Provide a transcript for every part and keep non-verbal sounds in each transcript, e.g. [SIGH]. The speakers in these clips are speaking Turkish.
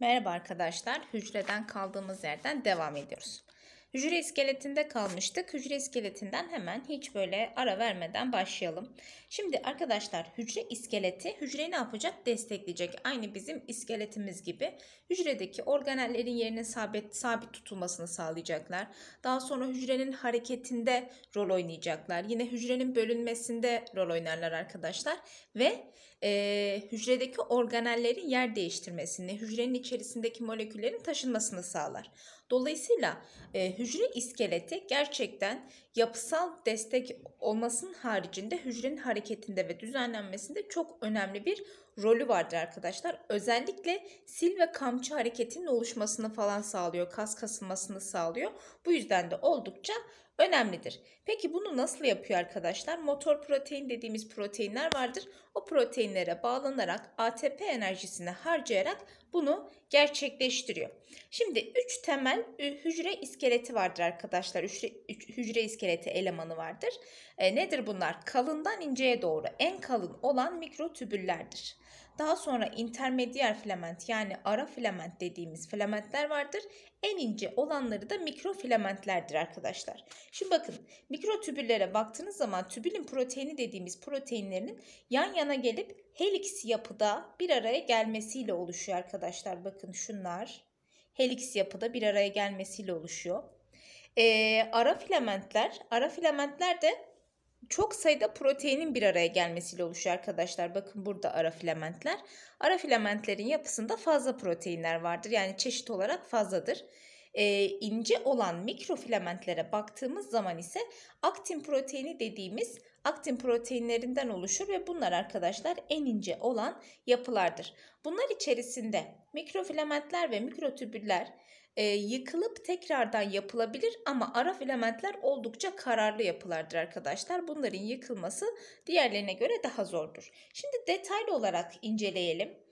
Merhaba arkadaşlar, hücreden kaldığımız yerden devam ediyoruz. Hücre iskeletinde kalmıştık. Hücre iskeletinden hemen hiç böyle ara vermeden başlayalım. Şimdi arkadaşlar hücre iskeleti hücreyi ne yapacak? Destekleyecek. Aynı bizim iskeletimiz gibi. Hücredeki organellerin yerine sabit, sabit tutulmasını sağlayacaklar. Daha sonra hücrenin hareketinde rol oynayacaklar. Yine hücrenin bölünmesinde rol oynarlar arkadaşlar. Ve e, hücredeki organellerin yer değiştirmesini, hücrenin içerisindeki moleküllerin taşınmasını sağlar. Dolayısıyla e, hücre iskeleti gerçekten yapısal destek olmasının haricinde hücrenin hareketinde ve düzenlenmesinde çok önemli bir rolü vardır arkadaşlar. Özellikle sil ve kamçı hareketinin oluşmasını falan sağlıyor, kas kasılmasını sağlıyor. Bu yüzden de oldukça önemlidir. Peki bunu nasıl yapıyor arkadaşlar? Motor protein dediğimiz proteinler vardır. O proteinlere bağlanarak ATP enerjisini harcayarak bunu gerçekleştiriyor. Şimdi 3 temel hücre iskeleti vardır arkadaşlar. 3 hücre iskeleti elemanı vardır. E, nedir bunlar? Kalından inceye doğru en kalın olan mikrotübüllerdir. Daha sonra intermediyer filament yani ara filament dediğimiz filamentler vardır. En ince olanları da mikrofilamentlerdir arkadaşlar. Şimdi bakın mikrotübüllere baktığınız zaman tübülün proteini dediğimiz proteinlerinin yan yana gelip helix yapıda bir araya gelmesiyle oluşuyor arkadaşlar. Bakın şunlar helix yapıda bir araya gelmesiyle oluşuyor. Ee, ara filamentler, ara filamentler de çok sayıda proteinin bir araya gelmesiyle oluşuyor arkadaşlar. Bakın burada ara filamentler. Ara filamentlerin yapısında fazla proteinler vardır. Yani çeşit olarak fazladır. Ee, ince olan mikrofilamentlere baktığımız zaman ise aktin proteini dediğimiz aktin proteinlerinden oluşur ve bunlar arkadaşlar en ince olan yapılardır. Bunlar içerisinde mikrofilamentler ve mikrotübüller e, yıkılıp tekrardan yapılabilir ama araf filamentler oldukça kararlı yapılardır arkadaşlar. Bunların yıkılması diğerlerine göre daha zordur. Şimdi detaylı olarak inceleyelim.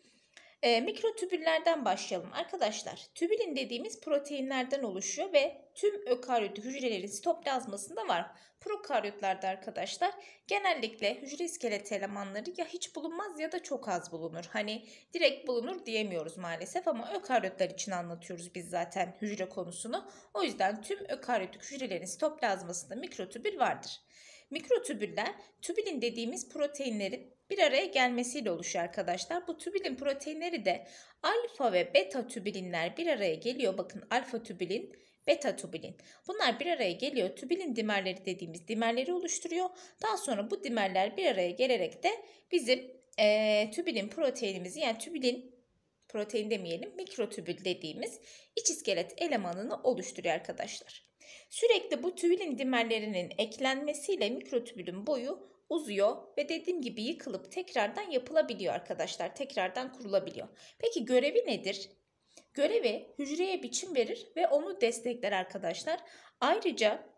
E, mikrotübüllerden başlayalım arkadaşlar. Tübülin dediğimiz proteinlerden oluşuyor ve tüm ökaryot hücrelerin sitoplazmasında var. Prokaryotlarda arkadaşlar genellikle hücre iskeleti elemanları ya hiç bulunmaz ya da çok az bulunur. Hani direkt bulunur diyemiyoruz maalesef ama ökaryotlar için anlatıyoruz biz zaten hücre konusunu. O yüzden tüm ökaryotik hücrelerin sitoplazmasında mikrotübül vardır. Mikrotübüller tübülin dediğimiz proteinlerin bir araya gelmesiyle oluşuyor arkadaşlar. Bu tübülin proteinleri de alfa ve beta tübülinler bir araya geliyor. Bakın alfa tübülin, beta tübülin. Bunlar bir araya geliyor. Tübülin dimerleri dediğimiz dimerleri oluşturuyor. Daha sonra bu dimerler bir araya gelerek de bizim e, tübülin proteinimizi yani tübülin protein demeyelim mikrotübül dediğimiz iç iskelet elemanını oluşturuyor arkadaşlar. Sürekli bu tübülin dimerlerinin eklenmesiyle mikrotübülün boyu uzuyor ve dediğim gibi yıkılıp tekrardan yapılabiliyor arkadaşlar. Tekrardan kurulabiliyor. Peki görevi nedir? Görevi hücreye biçim verir ve onu destekler arkadaşlar. Ayrıca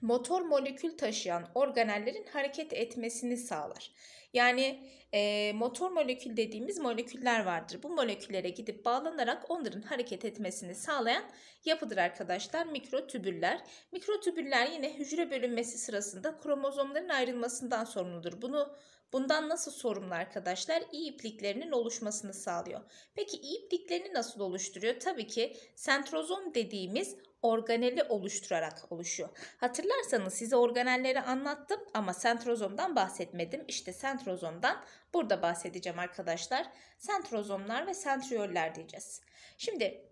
motor molekül taşıyan organellerin hareket etmesini sağlar. Yani e, motor molekül dediğimiz moleküller vardır. Bu moleküllere gidip bağlanarak onların hareket etmesini sağlayan yapıdır arkadaşlar mikrotübüller. Mikrotübüller yine hücre bölünmesi sırasında kromozomların ayrılmasından sorumludur. Bunu Bundan nasıl sorumlu arkadaşlar? İ ipliklerinin oluşmasını sağlıyor. Peki iyi ipliklerini nasıl oluşturuyor? Tabii ki sentrozom dediğimiz organeli oluşturarak oluşuyor. Hatırlarsanız size organelleri anlattım ama sentrozomdan bahsetmedim. İşte sentrozomdan burada bahsedeceğim arkadaşlar. Sentrozomlar ve sentriyoller diyeceğiz. Şimdi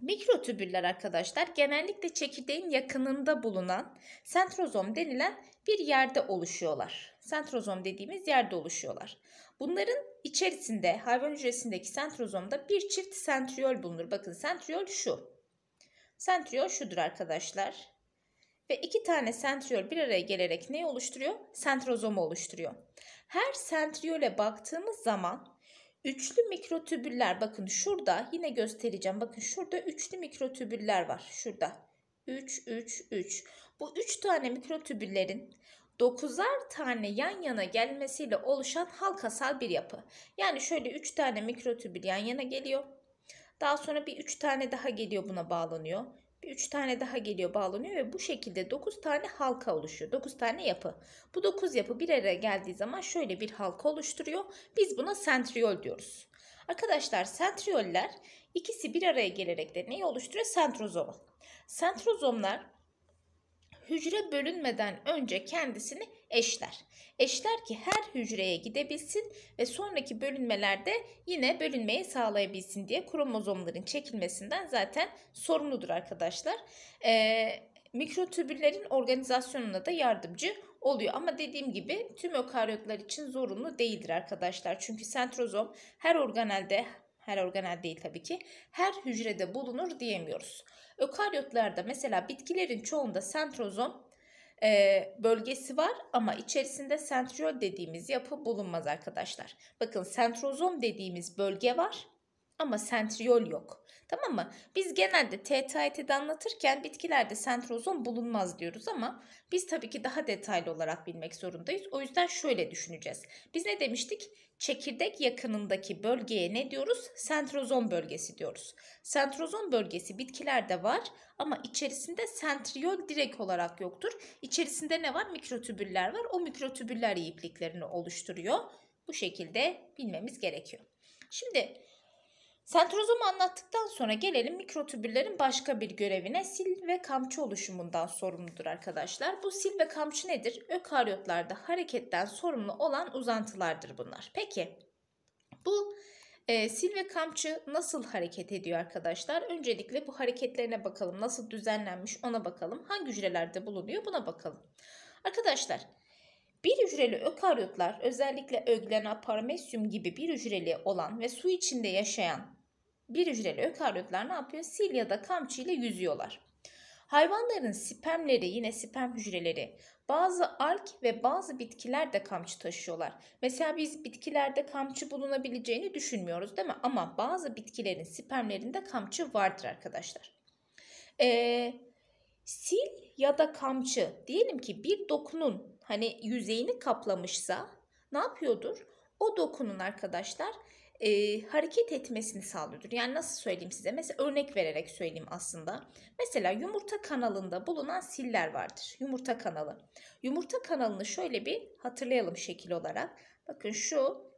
mikrotübüller arkadaşlar genellikle çekirdeğin yakınında bulunan sentrozom denilen bir yerde oluşuyorlar. Sentrozom dediğimiz yerde oluşuyorlar. Bunların içerisinde hayvan hücresindeki sentrozomda bir çift sentriyol bulunur. Bakın sentriyol şu. Sentriol şudur arkadaşlar. Ve iki tane sentriol bir araya gelerek ne oluşturuyor? Sentrozomu oluşturuyor. Her sentriole baktığımız zaman üçlü mikrotübüller bakın şurada yine göstereceğim. Bakın şurada üçlü mikrotübüller var. Şurada 3, 3, 3. Bu 3 tane mikrotübüllerin 9'ar tane yan yana gelmesiyle oluşan halkasal bir yapı. Yani şöyle 3 tane mikrotübül yan yana geliyor. Daha sonra bir 3 tane daha geliyor buna bağlanıyor. Bir 3 tane daha geliyor bağlanıyor ve bu şekilde 9 tane halka oluşuyor. 9 tane yapı. Bu 9 yapı bir araya geldiği zaman şöyle bir halka oluşturuyor. Biz buna sentriol diyoruz. Arkadaşlar sentrioller ikisi bir araya gelerek de neyi oluşturuyor? Sentrozomu. Sentrozomlar hücre bölünmeden önce kendisini eşler. Eşler ki her hücreye gidebilsin ve sonraki bölünmelerde yine bölünmeyi sağlayabilsin diye kromozomların çekilmesinden zaten sorumludur arkadaşlar. Ee, mikrotübüllerin organizasyonuna da yardımcı oluyor. Ama dediğim gibi tüm ökaryotlar için zorunlu değildir arkadaşlar. Çünkü sentrozom her organelde her organel değil tabii ki, her hücrede bulunur diyemiyoruz. Ökaryotlarda mesela bitkilerin çoğunda sentrozom e, bölgesi var ama içerisinde sentriol dediğimiz yapı bulunmaz arkadaşlar. Bakın sentrozom dediğimiz bölge var ama sentriol yok. Tamam mı? Biz genelde TTIT'de anlatırken bitkilerde sentrozom bulunmaz diyoruz ama biz tabii ki daha detaylı olarak bilmek zorundayız. O yüzden şöyle düşüneceğiz. Biz ne demiştik? Çekirdek yakınındaki bölgeye ne diyoruz? Sentrozom bölgesi diyoruz. Sentrozom bölgesi bitkilerde var ama içerisinde sentriol direkt olarak yoktur. İçerisinde ne var? Mikrotübüller var. O mikrotübüller iyi ipliklerini oluşturuyor. Bu şekilde bilmemiz gerekiyor. Şimdi Sentrozomu anlattıktan sonra gelelim mikrotübüllerin başka bir görevine sil ve kamçı oluşumundan sorumludur arkadaşlar. Bu sil ve kamçı nedir? Ökaryotlarda hareketten sorumlu olan uzantılardır bunlar. Peki bu e, sil ve kamçı nasıl hareket ediyor arkadaşlar? Öncelikle bu hareketlerine bakalım. Nasıl düzenlenmiş ona bakalım. Hangi hücrelerde bulunuyor buna bakalım. Arkadaşlar bir hücreli ökaryotlar özellikle öglena, paramesyum gibi bir hücreli olan ve su içinde yaşayan bir hücreli ökaryotlar ne yapıyor? Sil ya da kamçı ile yüzüyorlar. Hayvanların spermleri yine sperm hücreleri. Bazı alk ve bazı bitkiler de kamçı taşıyorlar. Mesela biz bitkilerde kamçı bulunabileceğini düşünmüyoruz değil mi? Ama bazı bitkilerin spermlerinde kamçı vardır arkadaşlar. Ee, sil ya da kamçı diyelim ki bir dokunun hani yüzeyini kaplamışsa ne yapıyordur? O dokunun arkadaşlar e, hareket etmesini sağlıyordur. Yani nasıl söyleyeyim size? Mesela örnek vererek söyleyeyim aslında. Mesela yumurta kanalında bulunan siller vardır. Yumurta kanalı. Yumurta kanalını şöyle bir hatırlayalım şekil olarak. Bakın şu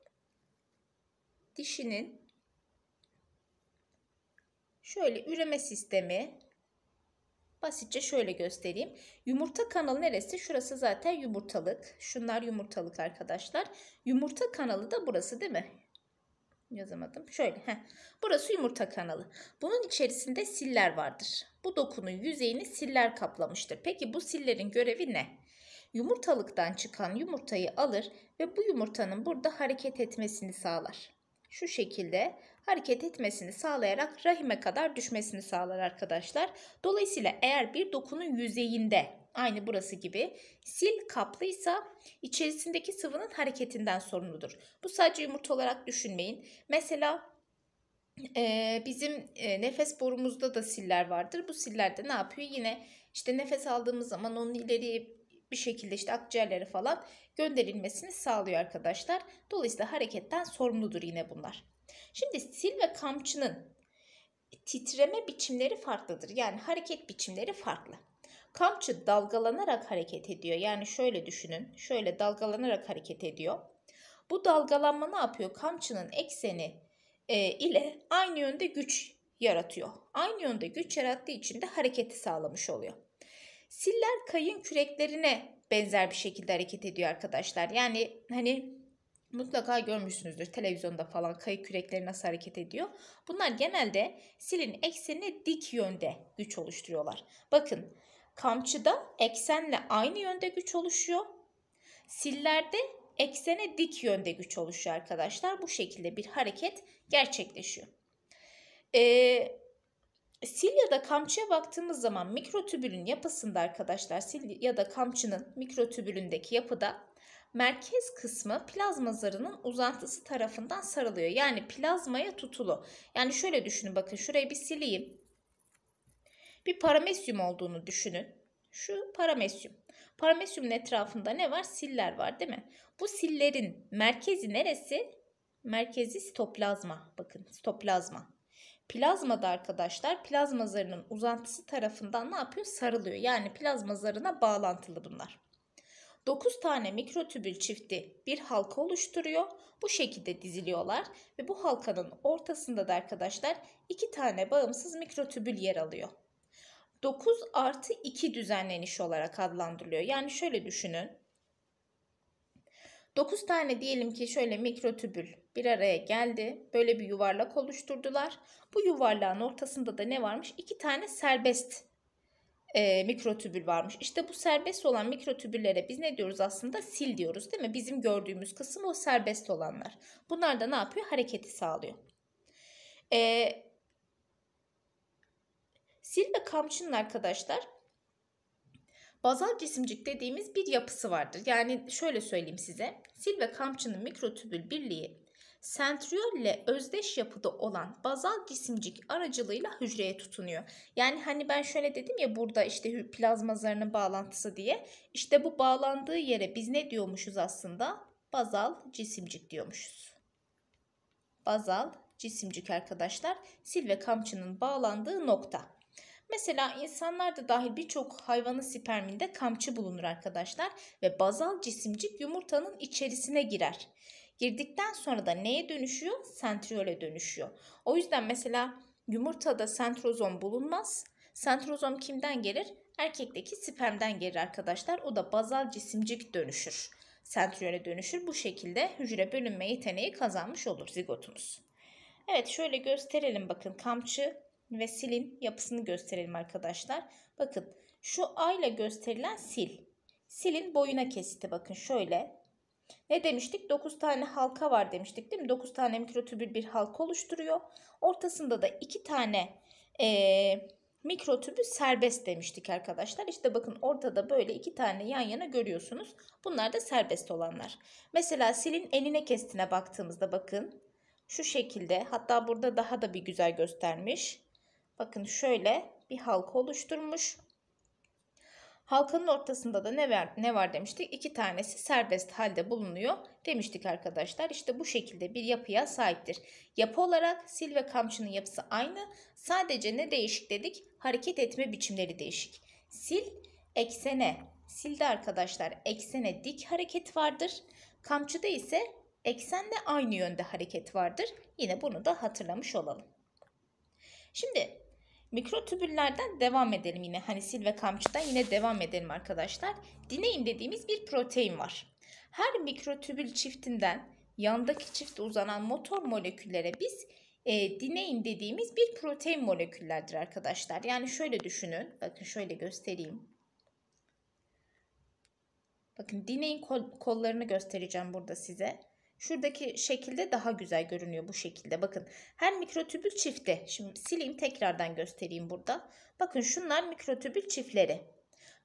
dişinin şöyle üreme sistemi basitçe şöyle göstereyim. Yumurta kanalı neresi? Şurası zaten yumurtalık. Şunlar yumurtalık arkadaşlar. Yumurta kanalı da burası değil mi? yazamadım. Şöyle. Heh. Burası yumurta kanalı. Bunun içerisinde siller vardır. Bu dokunun yüzeyini siller kaplamıştır. Peki bu sillerin görevi ne? Yumurtalıktan çıkan yumurtayı alır ve bu yumurtanın burada hareket etmesini sağlar. Şu şekilde hareket etmesini sağlayarak rahime kadar düşmesini sağlar arkadaşlar. Dolayısıyla eğer bir dokunun yüzeyinde Aynı burası gibi. Sil kaplıysa içerisindeki sıvının hareketinden sorumludur. Bu sadece yumurta olarak düşünmeyin. Mesela e, bizim e, nefes borumuzda da siller vardır. Bu sillerde ne yapıyor? Yine işte nefes aldığımız zaman onun ileri bir şekilde işte akciğerlere falan gönderilmesini sağlıyor arkadaşlar. Dolayısıyla hareketten sorumludur yine bunlar. Şimdi sil ve kamçının titreme biçimleri farklıdır. Yani hareket biçimleri farklı. Kamçı dalgalanarak hareket ediyor. Yani şöyle düşünün. Şöyle dalgalanarak hareket ediyor. Bu dalgalanma ne yapıyor? Kamçının ekseni e, ile aynı yönde güç yaratıyor. Aynı yönde güç yarattığı için de hareketi sağlamış oluyor. Siller kayın küreklerine benzer bir şekilde hareket ediyor arkadaşlar. Yani hani mutlaka görmüşsünüzdür televizyonda falan kayık kürekleri nasıl hareket ediyor. Bunlar genelde silin ekseni dik yönde güç oluşturuyorlar. Bakın Kamçıda eksenle aynı yönde güç oluşuyor. Sillerde eksene dik yönde güç oluşuyor arkadaşlar. Bu şekilde bir hareket gerçekleşiyor. Ee, sil ya da kamçıya baktığımız zaman mikrotübülün yapısında arkadaşlar sil ya da kamçının mikrotübülündeki yapıda merkez kısmı plazma zarının uzantısı tarafından sarılıyor. Yani plazmaya tutulu. Yani şöyle düşünün bakın şuraya bir sileyim bir paramesyum olduğunu düşünün. Şu paramesyum. Paramesyumun etrafında ne var? Siller var değil mi? Bu sillerin merkezi neresi? Merkezi sitoplazma. Bakın sitoplazma. Plazma da arkadaşlar plazma zarının uzantısı tarafından ne yapıyor? Sarılıyor. Yani plazma zarına bağlantılı bunlar. 9 tane mikrotübül çifti bir halka oluşturuyor. Bu şekilde diziliyorlar ve bu halkanın ortasında da arkadaşlar 2 tane bağımsız mikrotübül yer alıyor. 9 artı 2 düzenleniş olarak adlandırılıyor. Yani şöyle düşünün. 9 tane diyelim ki şöyle mikrotübül bir araya geldi. Böyle bir yuvarlak oluşturdular. Bu yuvarlağın ortasında da ne varmış? 2 tane serbest e, mikrotübül varmış. İşte bu serbest olan mikrotübüllere biz ne diyoruz aslında? Sil diyoruz değil mi? Bizim gördüğümüz kısım o serbest olanlar. Bunlar da ne yapıyor? Hareketi sağlıyor. E, Sil ve kamçının arkadaşlar bazal cisimcik dediğimiz bir yapısı vardır. Yani şöyle söyleyeyim size. Sil ve kamçının mikrotübül birliği sentriyolle özdeş yapıda olan bazal cisimcik aracılığıyla hücreye tutunuyor. Yani hani ben şöyle dedim ya burada işte plazma zarının bağlantısı diye. İşte bu bağlandığı yere biz ne diyormuşuz aslında? Bazal cisimcik diyormuşuz. Bazal cisimcik arkadaşlar sil ve kamçının bağlandığı nokta. Mesela insanlar da dahil birçok hayvanın sperminde kamçı bulunur arkadaşlar ve bazal cisimcik yumurtanın içerisine girer. Girdikten sonra da neye dönüşüyor? Sentriole dönüşüyor. O yüzden mesela yumurtada sentrozom bulunmaz. Sentrozom kimden gelir? Erkekteki spermden gelir arkadaşlar. O da bazal cisimcik dönüşür. Sentriole dönüşür. Bu şekilde hücre bölünme yeteneği kazanmış olur zigotumuz. Evet şöyle gösterelim bakın kamçı ve silin yapısını gösterelim arkadaşlar. Bakın şu A ile gösterilen sil. Silin boyuna kesiti bakın şöyle. Ne demiştik? 9 tane halka var demiştik değil mi? 9 tane mikrotübül bir halka oluşturuyor. Ortasında da 2 tane ee, mikrotübül serbest demiştik arkadaşlar. İşte bakın ortada böyle iki tane yan yana görüyorsunuz. Bunlar da serbest olanlar. Mesela silin eline kestine baktığımızda bakın. Şu şekilde hatta burada daha da bir güzel göstermiş. Bakın şöyle bir halka oluşturmuş. Halkanın ortasında da ne var, ne var demiştik? İki tanesi serbest halde bulunuyor demiştik arkadaşlar. İşte bu şekilde bir yapıya sahiptir. Yapı olarak sil ve kamçının yapısı aynı. Sadece ne değişik dedik? Hareket etme biçimleri değişik. Sil eksene. Silde arkadaşlar eksene dik hareket vardır. Kamçıda ise eksende aynı yönde hareket vardır. Yine bunu da hatırlamış olalım. Şimdi Mikrotübüllerden devam edelim yine. Hani sil ve kamçıdan yine devam edelim arkadaşlar. Dinein dediğimiz bir protein var. Her mikrotübül çiftinden yandaki çifte uzanan motor moleküllere biz e, dinein dediğimiz bir protein moleküllerdir arkadaşlar. Yani şöyle düşünün. Bakın şöyle göstereyim. Bakın dinein kol, kollarını göstereceğim burada size. Şuradaki şekilde daha güzel görünüyor bu şekilde. Bakın her mikrotübül çifti. Şimdi sileyim tekrardan göstereyim burada. Bakın şunlar mikrotübül çiftleri.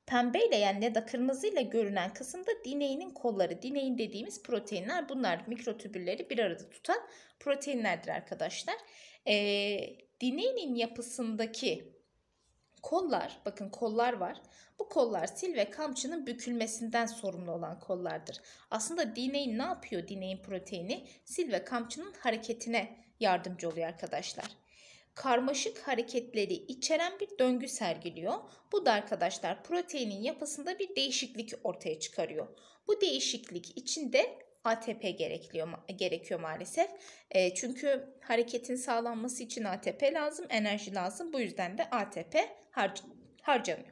Pembeyle yani ya da kırmızıyla görünen kısımda dineğinin kolları. Dineğin dediğimiz proteinler bunlar mikrotübülleri bir arada tutan proteinlerdir arkadaşlar. Ee, dineğinin yapısındaki Kollar, bakın kollar var. Bu kollar sil ve kamçının bükülmesinden sorumlu olan kollardır. Aslında dineğin ne yapıyor? Dineğin proteini sil ve kamçının hareketine yardımcı oluyor arkadaşlar. Karmaşık hareketleri içeren bir döngü sergiliyor. Bu da arkadaşlar proteinin yapısında bir değişiklik ortaya çıkarıyor. Bu değişiklik içinde ATP gerekiyor, gerekiyor maalesef. E, çünkü hareketin sağlanması için ATP lazım, enerji lazım. Bu yüzden de ATP harcanıyor.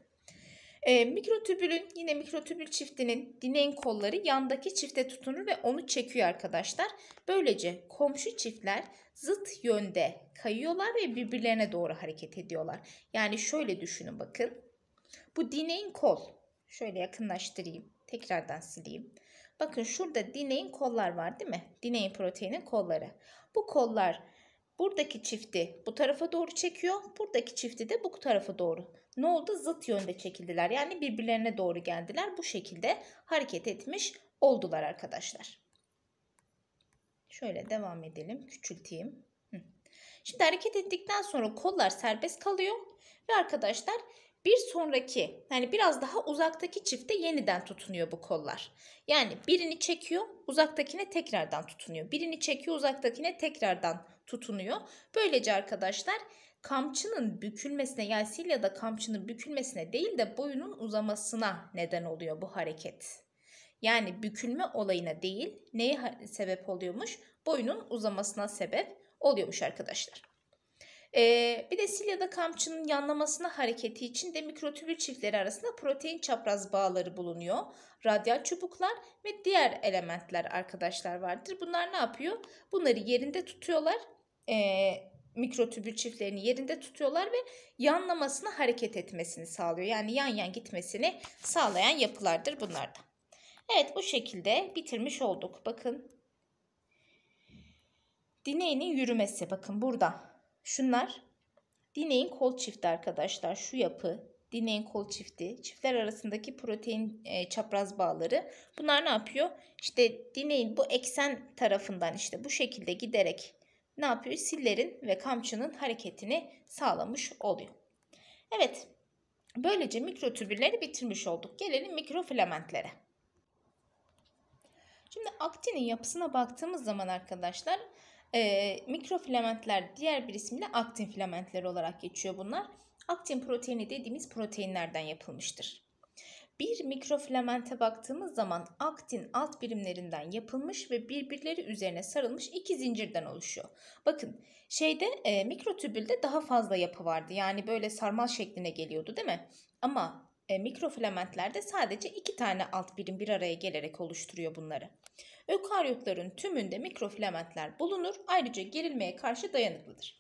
E, ee, mikrotübülün yine mikrotübül çiftinin dineğin kolları yandaki çifte tutunur ve onu çekiyor arkadaşlar. Böylece komşu çiftler zıt yönde kayıyorlar ve birbirlerine doğru hareket ediyorlar. Yani şöyle düşünün bakın. Bu dineğin kol. Şöyle yakınlaştırayım. Tekrardan sileyim. Bakın şurada dineğin kollar var değil mi? Dineğin proteinin kolları. Bu kollar Buradaki çifti bu tarafa doğru çekiyor. Buradaki çifti de bu tarafa doğru. Ne oldu? Zıt yönde çekildiler. Yani birbirlerine doğru geldiler. Bu şekilde hareket etmiş oldular arkadaşlar. Şöyle devam edelim. Küçülteyim. Şimdi hareket ettikten sonra kollar serbest kalıyor. Ve arkadaşlar bir sonraki yani biraz daha uzaktaki çifte yeniden tutunuyor bu kollar. Yani birini çekiyor uzaktakine tekrardan tutunuyor. Birini çekiyor uzaktakine tekrardan tutunuyor. Böylece arkadaşlar kamçının bükülmesine yani silya kamçının bükülmesine değil de boyunun uzamasına neden oluyor bu hareket. Yani bükülme olayına değil neye sebep oluyormuş? Boyunun uzamasına sebep oluyormuş arkadaşlar. Ee, bir de silyada kamçının yanlamasına hareketi için de mikrotübül çiftleri arasında protein çapraz bağları bulunuyor. Radyal çubuklar ve diğer elementler arkadaşlar vardır. Bunlar ne yapıyor? Bunları yerinde tutuyorlar. Ee, mikrotübül çiftlerini yerinde tutuyorlar ve yanlamasına hareket etmesini sağlıyor. Yani yan yan gitmesini sağlayan yapılardır bunlar da. Evet bu şekilde bitirmiş olduk. Bakın. Dineğinin yürümesi bakın burada. Şunlar dineğin kol çifti arkadaşlar. Şu yapı dineğin kol çifti. Çiftler arasındaki protein e, çapraz bağları. Bunlar ne yapıyor? İşte dineğin bu eksen tarafından işte bu şekilde giderek ne yapıyor? Sillerin ve kamçının hareketini sağlamış oluyor. Evet. Böylece mikrotübülleri bitirmiş olduk. Gelelim mikrofilamentlere. Şimdi aktinin yapısına baktığımız zaman arkadaşlar e, mikrofilamentler diğer bir isimle aktin filamentleri olarak geçiyor bunlar. Aktin proteini dediğimiz proteinlerden yapılmıştır. Bir mikrofilamente baktığımız zaman aktin alt birimlerinden yapılmış ve birbirleri üzerine sarılmış iki zincirden oluşuyor. Bakın şeyde e, mikrotübülde daha fazla yapı vardı. Yani böyle sarmal şekline geliyordu değil mi? Ama e, mikrofilamentler sadece iki tane alt birim bir araya gelerek oluşturuyor bunları. Ökaryotların tümünde mikrofilamentler bulunur. Ayrıca gerilmeye karşı dayanıklıdır.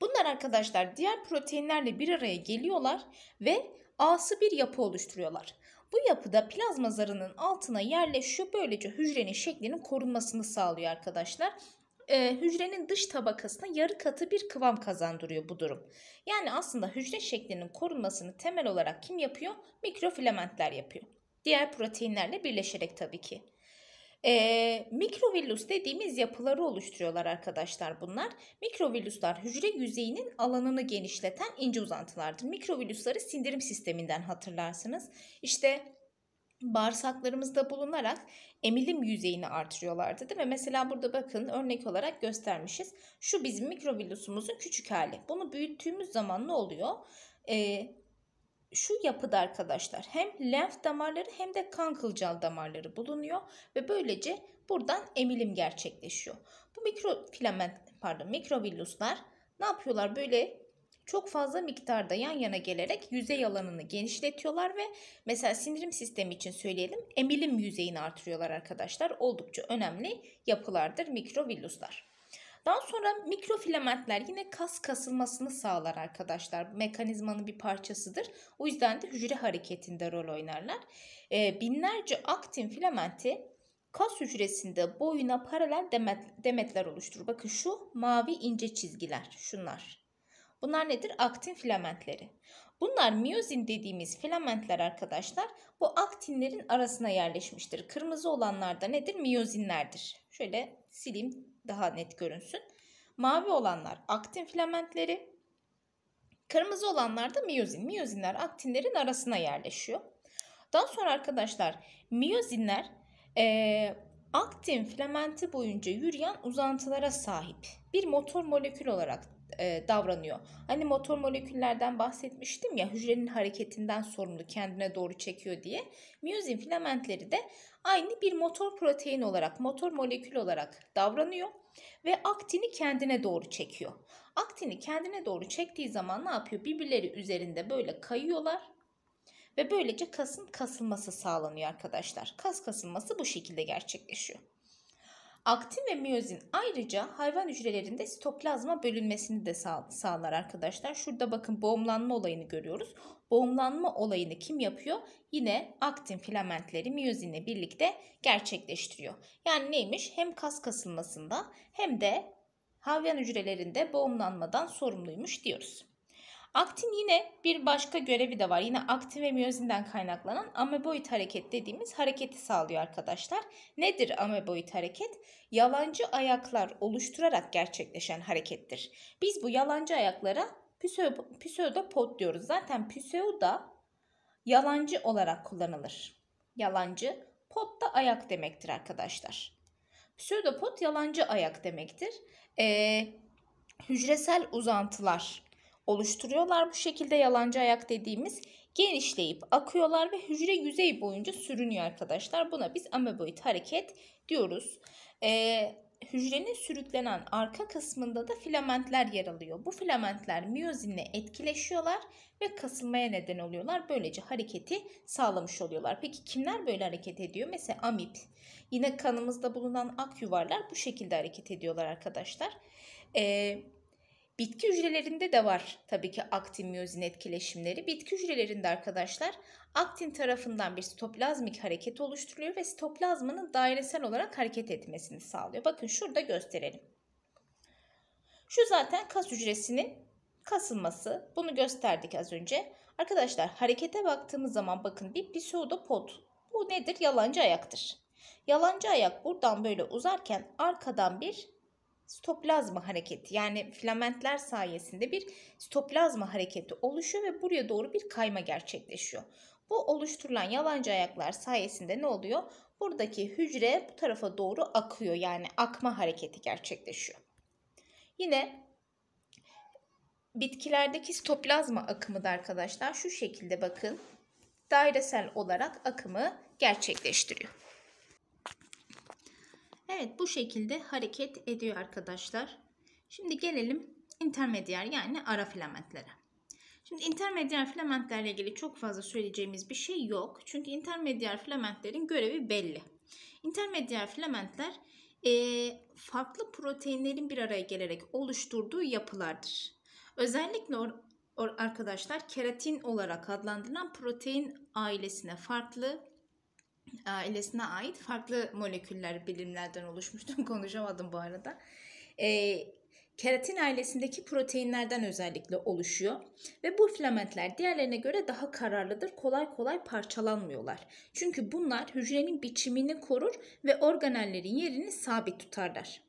Bunlar arkadaşlar diğer proteinlerle bir araya geliyorlar ve ağsı bir yapı oluşturuyorlar. Bu yapıda plazma zarının altına yerleşiyor. Böylece hücrenin şeklinin korunmasını sağlıyor arkadaşlar e, hücrenin dış tabakasına yarı katı bir kıvam kazandırıyor bu durum. Yani aslında hücre şeklinin korunmasını temel olarak kim yapıyor? Mikrofilamentler yapıyor. Diğer proteinlerle birleşerek tabii ki. E, mikrovillus dediğimiz yapıları oluşturuyorlar arkadaşlar bunlar. Mikrovilluslar hücre yüzeyinin alanını genişleten ince uzantılardır. Mikrovillusları sindirim sisteminden hatırlarsınız. İşte bağırsaklarımızda bulunarak emilim yüzeyini artırıyorlardı değil mi? Mesela burada bakın örnek olarak göstermişiz. Şu bizim mikrovilüsümüzün küçük hali. Bunu büyüttüğümüz zaman ne oluyor? Ee, şu yapıda arkadaşlar hem lenf damarları hem de kan kılcal damarları bulunuyor ve böylece buradan emilim gerçekleşiyor. Bu mikrofilament pardon mikrovilluslar ne yapıyorlar? Böyle çok fazla miktarda yan yana gelerek yüzey alanını genişletiyorlar ve mesela sindirim sistemi için söyleyelim emilim yüzeyini artırıyorlar arkadaşlar. Oldukça önemli yapılardır mikrovilluslar. Daha sonra mikrofilamentler yine kas kasılmasını sağlar arkadaşlar. Mekanizmanın bir parçasıdır. O yüzden de hücre hareketinde rol oynarlar. E, binlerce aktin filamenti kas hücresinde boyuna paralel demet, demetler oluşturur. Bakın şu mavi ince çizgiler şunlar. Bunlar nedir? Aktin filamentleri. Bunlar miyozin dediğimiz filamentler arkadaşlar bu aktinlerin arasına yerleşmiştir. Kırmızı olanlar da nedir? Miyozinlerdir. Şöyle sileyim daha net görünsün. Mavi olanlar aktin filamentleri, kırmızı olanlar da miyozin. Miyozinler aktinlerin arasına yerleşiyor. Daha sonra arkadaşlar miyozinler e, aktin filamenti boyunca yürüyen uzantılara sahip bir motor molekül olarak e, davranıyor. Hani motor moleküllerden bahsetmiştim ya hücrenin hareketinden sorumlu kendine doğru çekiyor diye. Miyozin filamentleri de aynı bir motor protein olarak, motor molekül olarak davranıyor ve aktini kendine doğru çekiyor. Aktini kendine doğru çektiği zaman ne yapıyor? Birbirleri üzerinde böyle kayıyorlar ve böylece kasın kasılması sağlanıyor arkadaşlar. Kas kasılması bu şekilde gerçekleşiyor. Aktin ve miyozin ayrıca hayvan hücrelerinde sitoplazma bölünmesini de sağ, sağlar arkadaşlar. Şurada bakın boğumlanma olayını görüyoruz. Boğumlanma olayını kim yapıyor? Yine aktin filamentleri miyozinle birlikte gerçekleştiriyor. Yani neymiş? Hem kas kasılmasında hem de hayvan hücrelerinde boğumlanmadan sorumluymuş diyoruz. Aktin yine bir başka görevi de var. Yine aktin ve miyozinden kaynaklanan ameboid hareket dediğimiz hareketi sağlıyor arkadaşlar. Nedir ameboid hareket? Yalancı ayaklar oluşturarak gerçekleşen harekettir. Biz bu yalancı ayaklara pseudopod diyoruz. Zaten pseuda yalancı olarak kullanılır. Yalancı, pot da ayak demektir arkadaşlar. Pseudopod yalancı ayak demektir. Ee, hücresel uzantılar oluşturuyorlar. Bu şekilde yalancı ayak dediğimiz genişleyip akıyorlar ve hücre yüzey boyunca sürünüyor arkadaşlar. Buna biz ameboid hareket diyoruz. Ee, hücrenin sürüklenen arka kısmında da filamentler yer alıyor. Bu filamentler miyozinle etkileşiyorlar ve kasılmaya neden oluyorlar. Böylece hareketi sağlamış oluyorlar. Peki kimler böyle hareket ediyor? Mesela amip. Yine kanımızda bulunan ak yuvarlar bu şekilde hareket ediyorlar arkadaşlar. Ee, Bitki hücrelerinde de var tabii ki aktin miyozin etkileşimleri. Bitki hücrelerinde arkadaşlar aktin tarafından bir sitoplazmik hareket oluşturuyor ve sitoplazmanın dairesel olarak hareket etmesini sağlıyor. Bakın şurada gösterelim. Şu zaten kas hücresinin kasılması. Bunu gösterdik az önce. Arkadaşlar harekete baktığımız zaman bakın bir pseudopod. Bu nedir? Yalancı ayaktır. Yalancı ayak buradan böyle uzarken arkadan bir stoplazma hareketi yani filamentler sayesinde bir stoplazma hareketi oluşuyor ve buraya doğru bir kayma gerçekleşiyor. Bu oluşturulan yalancı ayaklar sayesinde ne oluyor? Buradaki hücre bu tarafa doğru akıyor yani akma hareketi gerçekleşiyor. Yine bitkilerdeki stoplazma akımı da arkadaşlar şu şekilde bakın dairesel olarak akımı gerçekleştiriyor. Evet bu şekilde hareket ediyor arkadaşlar. Şimdi gelelim intermediyer yani ara filamentlere. Şimdi intermediyer filamentlerle ilgili çok fazla söyleyeceğimiz bir şey yok. Çünkü intermediyer filamentlerin görevi belli. Intermediyer filamentler e, farklı proteinlerin bir araya gelerek oluşturduğu yapılardır. Özellikle or, or, arkadaşlar keratin olarak adlandırılan protein ailesine farklı ailesine ait farklı moleküller bilimlerden oluşmuştum. [LAUGHS] Konuşamadım bu arada. E, keratin ailesindeki proteinlerden özellikle oluşuyor ve bu filamentler diğerlerine göre daha kararlıdır, kolay kolay parçalanmıyorlar. Çünkü bunlar hücrenin biçimini korur ve organellerin yerini sabit tutarlar.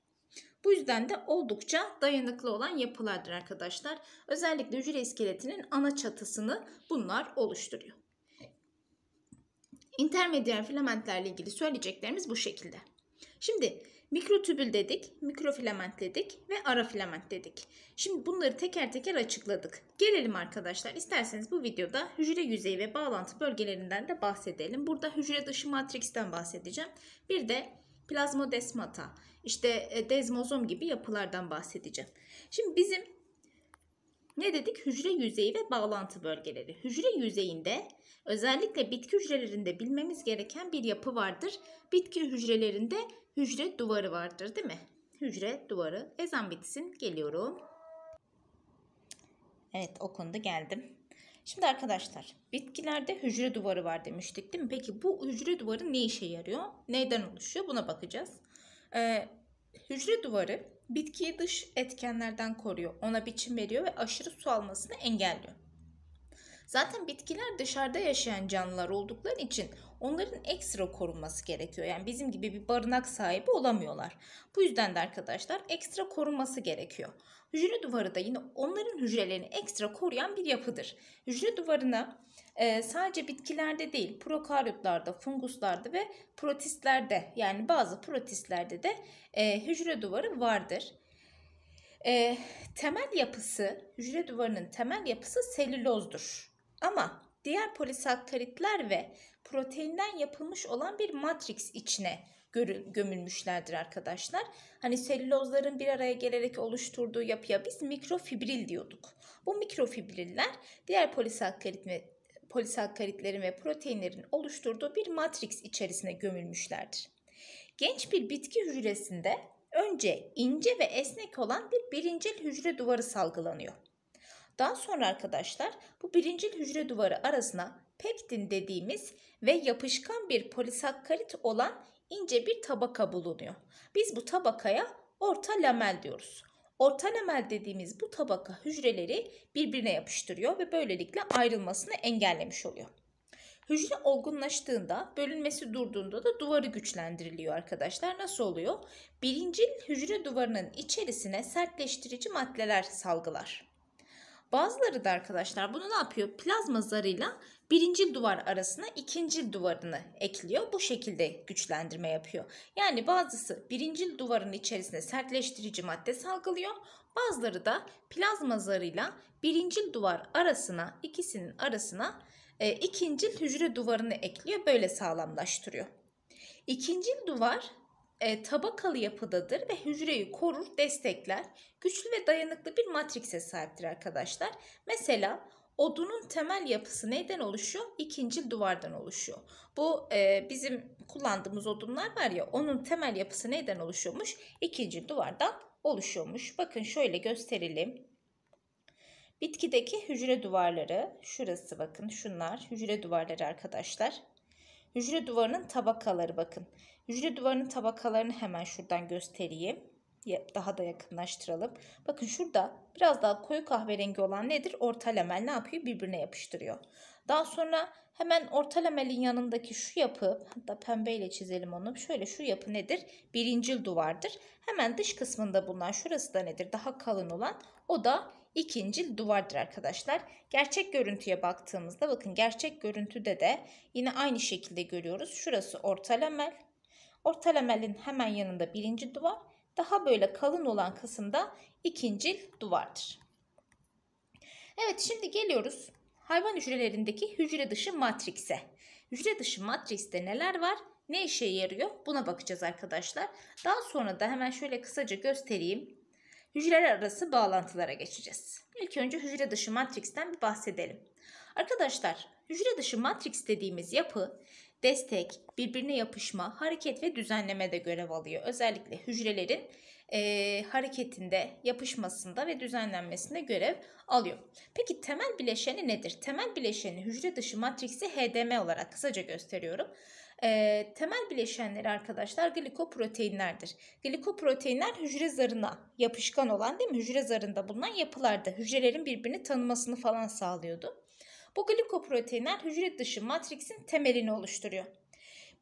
Bu yüzden de oldukça dayanıklı olan yapılardır arkadaşlar. Özellikle hücre iskeletinin ana çatısını bunlar oluşturuyor intermediyer filamentlerle ilgili söyleyeceklerimiz bu şekilde. Şimdi mikrotübül dedik, mikrofilament dedik ve ara filament dedik. Şimdi bunları teker teker açıkladık. Gelelim arkadaşlar isterseniz bu videoda hücre yüzeyi ve bağlantı bölgelerinden de bahsedelim. Burada hücre dışı matriksten bahsedeceğim. Bir de plazmodesmata, işte e, desmozom gibi yapılardan bahsedeceğim. Şimdi bizim ne dedik? Hücre yüzeyi ve bağlantı bölgeleri. Hücre yüzeyinde özellikle bitki hücrelerinde bilmemiz gereken bir yapı vardır. Bitki hücrelerinde hücre duvarı vardır değil mi? Hücre duvarı. Ezan bitsin geliyorum. Evet okundu geldim. Şimdi arkadaşlar bitkilerde hücre duvarı var demiştik değil mi? Peki bu hücre duvarı ne işe yarıyor? Neyden oluşuyor? Buna bakacağız. Ee, hücre duvarı Bitkiyi dış etkenlerden koruyor, ona biçim veriyor ve aşırı su almasını engelliyor. Zaten bitkiler dışarıda yaşayan canlılar oldukları için onların ekstra korunması gerekiyor. Yani bizim gibi bir barınak sahibi olamıyorlar. Bu yüzden de arkadaşlar ekstra korunması gerekiyor. Hücre duvarı da yine onların hücrelerini ekstra koruyan bir yapıdır. Hücre duvarına e, sadece bitkilerde değil prokaryotlarda, funguslarda ve protistlerde yani bazı protistlerde de e, hücre duvarı vardır. E, temel yapısı, hücre duvarının temel yapısı selülozdur. Ama diğer polisakkaritler ve proteinden yapılmış olan bir matrix içine gömülmüşlerdir arkadaşlar. Hani selülozların bir araya gelerek oluşturduğu yapıya biz mikrofibril diyorduk. Bu mikrofibriller diğer polisakkarit ve polisakkaritlerin ve proteinlerin oluşturduğu bir matrix içerisine gömülmüşlerdir. Genç bir bitki hücresinde önce ince ve esnek olan bir birincil hücre duvarı salgılanıyor. Daha sonra arkadaşlar bu birincil hücre duvarı arasına pektin dediğimiz ve yapışkan bir polisakkarit olan ince bir tabaka bulunuyor. Biz bu tabakaya orta lamel diyoruz. Orta lamel dediğimiz bu tabaka hücreleri birbirine yapıştırıyor ve böylelikle ayrılmasını engellemiş oluyor. Hücre olgunlaştığında, bölünmesi durduğunda da duvarı güçlendiriliyor arkadaşlar. Nasıl oluyor? Birincil hücre duvarının içerisine sertleştirici maddeler salgılar. Bazıları da arkadaşlar bunu ne yapıyor? Plazma zarıyla birinci duvar arasına ikinci duvarını ekliyor. Bu şekilde güçlendirme yapıyor. Yani bazısı birinci duvarın içerisine sertleştirici madde salgılıyor. Bazıları da plazma zarıyla birinci duvar arasına ikisinin arasına e, ikinci hücre duvarını ekliyor. Böyle sağlamlaştırıyor. İkinci duvar e, tabakalı yapıdadır ve hücreyi korur, destekler. Güçlü ve dayanıklı bir matrikse sahiptir arkadaşlar. Mesela odunun temel yapısı neden oluşuyor? İkinci duvardan oluşuyor. Bu e, bizim kullandığımız odunlar var ya onun temel yapısı neden oluşuyormuş? İkinci duvardan oluşuyormuş. Bakın şöyle gösterelim. Bitkideki hücre duvarları şurası bakın şunlar hücre duvarları arkadaşlar. Hücre duvarının tabakaları bakın. Jüri duvarının tabakalarını hemen şuradan göstereyim. Daha da yakınlaştıralım. Bakın şurada biraz daha koyu kahverengi olan nedir? Orta lamel ne yapıyor? Birbirine yapıştırıyor. Daha sonra hemen orta lamelin yanındaki şu yapı, hatta pembeyle çizelim onu. Şöyle şu yapı nedir? Birincil duvardır. Hemen dış kısmında bulunan şurası da nedir? Daha kalın olan o da ikincil duvardır arkadaşlar. Gerçek görüntüye baktığımızda bakın gerçek görüntüde de yine aynı şekilde görüyoruz. Şurası orta lamel, Orta lamelin hemen yanında birinci duvar, daha böyle kalın olan kısımda ikincil duvardır. Evet şimdi geliyoruz hayvan hücrelerindeki hücre dışı matrikse. Hücre dışı matriste neler var? Ne işe yarıyor? Buna bakacağız arkadaşlar. Daha sonra da hemen şöyle kısaca göstereyim. Hücreler arası bağlantılara geçeceğiz. İlk önce hücre dışı matriksten bir bahsedelim. Arkadaşlar hücre dışı matris dediğimiz yapı destek, birbirine yapışma, hareket ve düzenlemede görev alıyor. Özellikle hücrelerin e, hareketinde, yapışmasında ve düzenlenmesinde görev alıyor. Peki temel bileşeni nedir? Temel bileşeni hücre dışı matriksi HDM olarak kısaca gösteriyorum. E, temel bileşenleri arkadaşlar glikoproteinlerdir. Glikoproteinler hücre zarına yapışkan olan değil mi? Hücre zarında bulunan yapılarda hücrelerin birbirini tanımasını falan sağlıyordu. Bu glikoproteinler hücre dışı matriksin temelini oluşturuyor.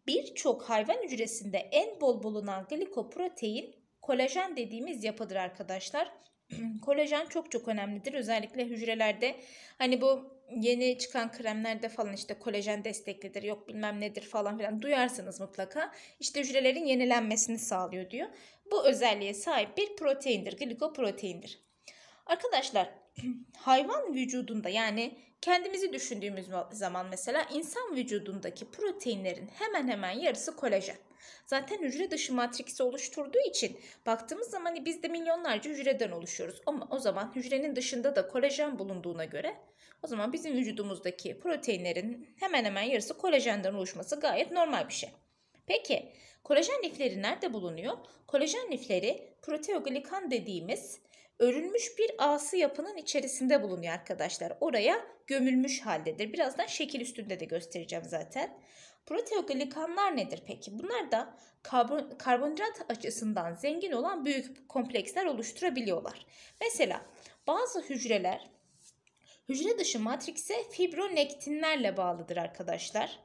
Birçok hayvan hücresinde en bol bulunan glikoprotein kolajen dediğimiz yapıdır arkadaşlar. [CLEARS THROAT] kolajen çok çok önemlidir. Özellikle hücrelerde hani bu yeni çıkan kremlerde falan işte kolajen desteklidir yok bilmem nedir falan filan duyarsınız mutlaka. İşte hücrelerin yenilenmesini sağlıyor diyor. Bu özelliğe sahip bir proteindir, glikoproteindir. Arkadaşlar [CLEARS THROAT] hayvan vücudunda yani kendimizi düşündüğümüz zaman mesela insan vücudundaki proteinlerin hemen hemen yarısı kolajen. Zaten hücre dışı matriksi oluşturduğu için baktığımız zaman hani biz de milyonlarca hücreden oluşuyoruz. Ama o zaman hücrenin dışında da kolajen bulunduğuna göre o zaman bizim vücudumuzdaki proteinlerin hemen hemen yarısı kolajenden oluşması gayet normal bir şey. Peki kolajen lifleri nerede bulunuyor? Kolajen lifleri proteoglikan dediğimiz örülmüş bir ası yapının içerisinde bulunuyor arkadaşlar. Oraya gömülmüş haldedir. Birazdan şekil üstünde de göstereceğim zaten. Proteoglikanlar nedir peki? Bunlar da karbon, karbonhidrat açısından zengin olan büyük kompleksler oluşturabiliyorlar. Mesela bazı hücreler hücre dışı matrikse fibronektinlerle bağlıdır arkadaşlar.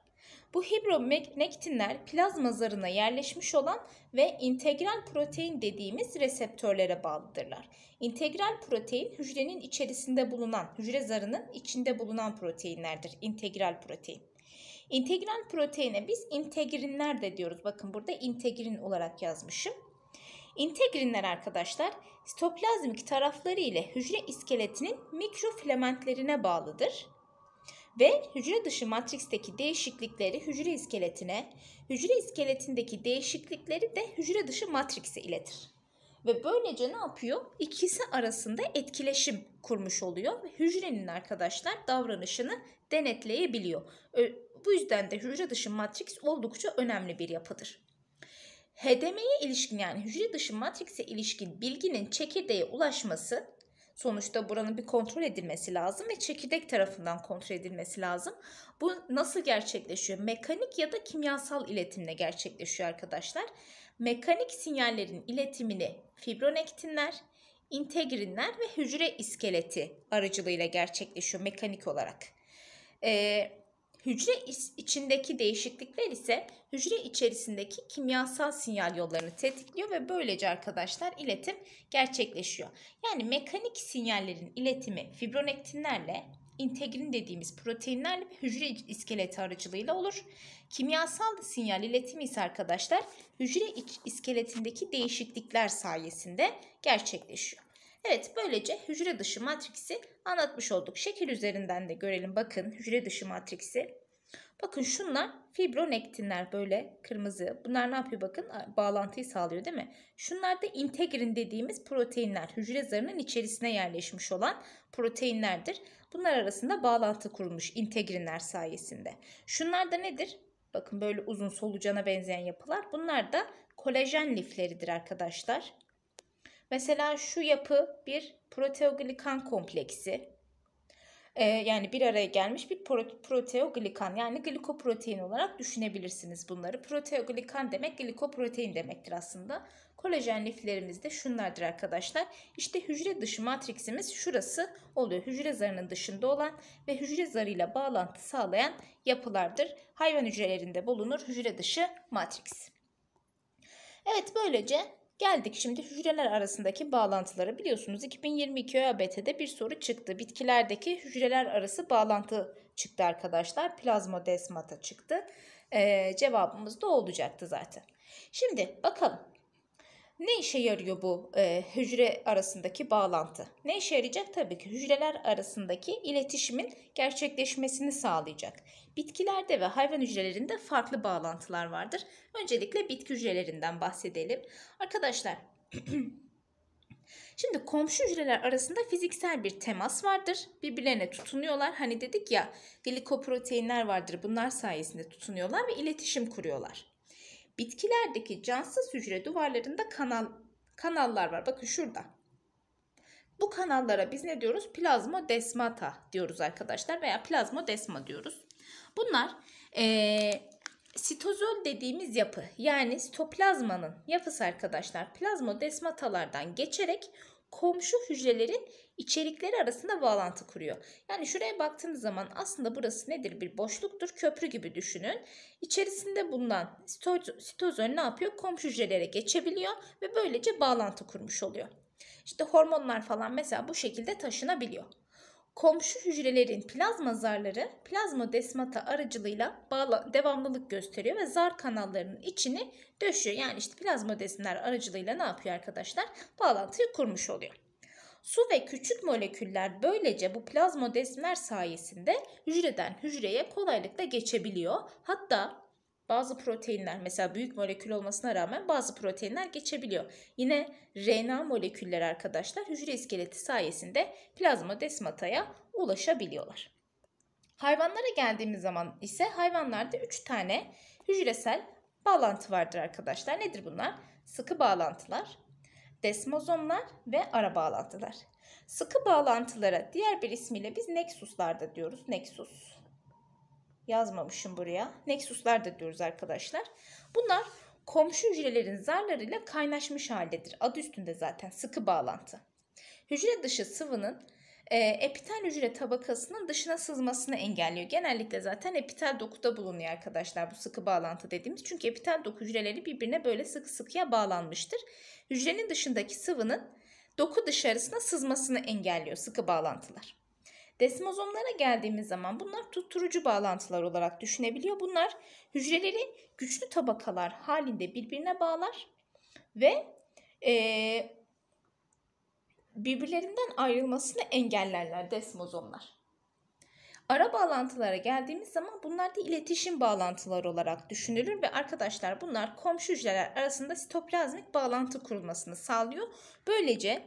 Bu hibromektinler plazma zarına yerleşmiş olan ve integral protein dediğimiz reseptörlere bağlıdırlar. İntegral protein hücrenin içerisinde bulunan, hücre zarının içinde bulunan proteinlerdir. İntegral protein. İntegral proteine biz integrinler de diyoruz. Bakın burada integrin olarak yazmışım. İntegrinler arkadaşlar sitoplazmik tarafları ile hücre iskeletinin mikrofilamentlerine bağlıdır ve hücre dışı matriksteki değişiklikleri hücre iskeletine, hücre iskeletindeki değişiklikleri de hücre dışı matrikse iletir. Ve böylece ne yapıyor? İkisi arasında etkileşim kurmuş oluyor ve hücrenin arkadaşlar davranışını denetleyebiliyor. Bu yüzden de hücre dışı matriks oldukça önemli bir yapıdır. HDM'ye ilişkin yani hücre dışı matrikse ilişkin bilginin çekirdeğe ulaşması Sonuçta buranın bir kontrol edilmesi lazım ve çekirdek tarafından kontrol edilmesi lazım. Bu nasıl gerçekleşiyor? Mekanik ya da kimyasal iletimle gerçekleşiyor arkadaşlar. Mekanik sinyallerin iletimini fibronektinler, integrinler ve hücre iskeleti aracılığıyla gerçekleşiyor mekanik olarak. Ee, Hücre içindeki değişiklikler ise hücre içerisindeki kimyasal sinyal yollarını tetikliyor ve böylece arkadaşlar iletim gerçekleşiyor. Yani mekanik sinyallerin iletimi fibronektinlerle integrin dediğimiz proteinlerle hücre iskeleti aracılığıyla olur. Kimyasal sinyal iletimi ise arkadaşlar hücre iskeletindeki değişiklikler sayesinde gerçekleşiyor. Evet böylece hücre dışı matriksi anlatmış olduk. Şekil üzerinden de görelim bakın hücre dışı matriksi. Bakın şunlar fibronektinler böyle kırmızı. Bunlar ne yapıyor bakın bağlantıyı sağlıyor değil mi? Şunlar da integrin dediğimiz proteinler. Hücre zarının içerisine yerleşmiş olan proteinlerdir. Bunlar arasında bağlantı kurulmuş integrinler sayesinde. Şunlar da nedir? Bakın böyle uzun solucana benzeyen yapılar. Bunlar da kolajen lifleridir arkadaşlar. Mesela şu yapı bir proteoglikan kompleksi. Ee, yani bir araya gelmiş bir proteoglikan yani glikoprotein olarak düşünebilirsiniz bunları. Proteoglikan demek glikoprotein demektir aslında. Kolajen liflerimiz de şunlardır arkadaşlar. İşte hücre dışı matriksimiz şurası oluyor. Hücre zarının dışında olan ve hücre zarıyla bağlantı sağlayan yapılardır. Hayvan hücrelerinde bulunur hücre dışı matriks. Evet böylece Geldik şimdi hücreler arasındaki bağlantılara. Biliyorsunuz 2022 ÖABT'de bir soru çıktı. Bitkilerdeki hücreler arası bağlantı çıktı arkadaşlar. Plazmodesmata çıktı. Ee, cevabımız da olacaktı zaten. Şimdi bakalım ne işe yarıyor bu e, hücre arasındaki bağlantı? Ne işe yarayacak? Tabii ki hücreler arasındaki iletişimin gerçekleşmesini sağlayacak. Bitkilerde ve hayvan hücrelerinde farklı bağlantılar vardır. Öncelikle bitki hücrelerinden bahsedelim. Arkadaşlar [CLEARS THROAT] Şimdi komşu hücreler arasında fiziksel bir temas vardır. Birbirlerine tutunuyorlar. Hani dedik ya glikoproteinler vardır. Bunlar sayesinde tutunuyorlar ve iletişim kuruyorlar bitkilerdeki cansız hücre duvarlarında kanal, kanallar var. Bakın şurada. Bu kanallara biz ne diyoruz? Plazmodesmata diyoruz arkadaşlar veya plazmodesma diyoruz. Bunlar ee, sitozol dediğimiz yapı yani sitoplazmanın yapısı arkadaşlar plazmodesmatalardan geçerek komşu hücrelerin içerikleri arasında bağlantı kuruyor. Yani şuraya baktığınız zaman aslında burası nedir? Bir boşluktur. Köprü gibi düşünün. İçerisinde bulunan sitoz, sitozol ne yapıyor? Komşu hücrelere geçebiliyor ve böylece bağlantı kurmuş oluyor. İşte hormonlar falan mesela bu şekilde taşınabiliyor komşu hücrelerin plazma zarları plazmodesmata aracılığıyla bağla, devamlılık gösteriyor ve zar kanallarının içini döşüyor. Yani işte plazma plazmodesimler aracılığıyla ne yapıyor arkadaşlar? Bağlantıyı kurmuş oluyor. Su ve küçük moleküller böylece bu plazmodesmer sayesinde hücreden hücreye kolaylıkla geçebiliyor. Hatta bazı proteinler mesela büyük molekül olmasına rağmen bazı proteinler geçebiliyor. Yine RNA molekülleri arkadaşlar hücre iskeleti sayesinde plazma desmataya ulaşabiliyorlar. Hayvanlara geldiğimiz zaman ise hayvanlarda 3 tane hücresel bağlantı vardır arkadaşlar. Nedir bunlar? Sıkı bağlantılar, desmozomlar ve ara bağlantılar. Sıkı bağlantılara diğer bir ismiyle biz nexuslar da diyoruz. Nexus yazmamışım buraya. Nexuslar da diyoruz arkadaşlar. Bunlar komşu hücrelerin zarlarıyla kaynaşmış haldedir. Adı üstünde zaten sıkı bağlantı. Hücre dışı sıvının e, epitel hücre tabakasının dışına sızmasını engelliyor. Genellikle zaten epitel dokuda bulunuyor arkadaşlar bu sıkı bağlantı dediğimiz. Çünkü epitel doku hücreleri birbirine böyle sıkı sıkıya bağlanmıştır. Hücrenin dışındaki sıvının doku dışarısına sızmasını engelliyor sıkı bağlantılar. Desmozomlara geldiğimiz zaman bunlar tutturucu bağlantılar olarak düşünebiliyor. Bunlar hücreleri güçlü tabakalar halinde birbirine bağlar ve e, birbirlerinden ayrılmasını engellerler desmozomlar. Ara bağlantılara geldiğimiz zaman bunlar da iletişim bağlantıları olarak düşünülür ve arkadaşlar bunlar komşu hücreler arasında sitoplazmik bağlantı kurulmasını sağlıyor. Böylece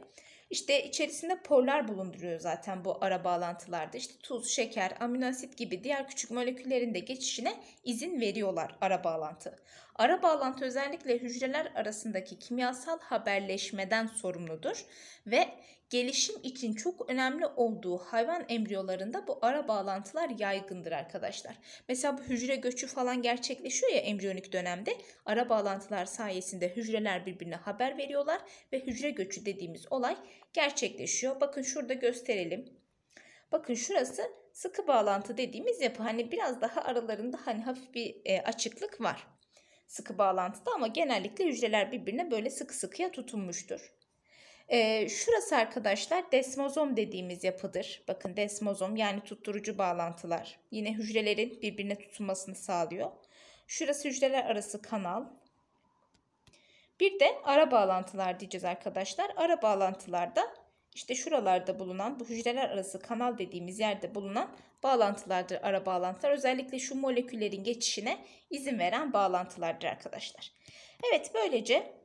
işte içerisinde porlar bulunduruyor zaten bu ara bağlantılarda. İşte tuz, şeker, aminoasit gibi diğer küçük moleküllerin de geçişine izin veriyorlar ara bağlantı. Ara bağlantı özellikle hücreler arasındaki kimyasal haberleşmeden sorumludur ve gelişim için çok önemli olduğu hayvan embriyolarında bu ara bağlantılar yaygındır arkadaşlar. Mesela bu hücre göçü falan gerçekleşiyor ya embriyonik dönemde. Ara bağlantılar sayesinde hücreler birbirine haber veriyorlar ve hücre göçü dediğimiz olay gerçekleşiyor. Bakın şurada gösterelim. Bakın şurası sıkı bağlantı dediğimiz yapı. Hani biraz daha aralarında hani hafif bir e, açıklık var. Sıkı bağlantıda ama genellikle hücreler birbirine böyle sıkı sıkıya tutunmuştur. E, şurası arkadaşlar desmozom dediğimiz yapıdır. Bakın desmozom yani tutturucu bağlantılar. Yine hücrelerin birbirine tutunmasını sağlıyor. Şurası hücreler arası kanal. Bir de ara bağlantılar diyeceğiz arkadaşlar. Ara bağlantılarda işte şuralarda bulunan bu hücreler arası kanal dediğimiz yerde bulunan bağlantılardır ara bağlantılar. Özellikle şu moleküllerin geçişine izin veren bağlantılardır arkadaşlar. Evet böylece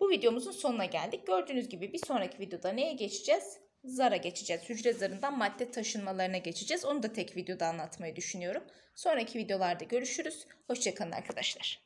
bu videomuzun sonuna geldik. Gördüğünüz gibi bir sonraki videoda neye geçeceğiz? Zara geçeceğiz. Hücre zarından madde taşınmalarına geçeceğiz. Onu da tek videoda anlatmayı düşünüyorum. Sonraki videolarda görüşürüz. Hoşçakalın arkadaşlar.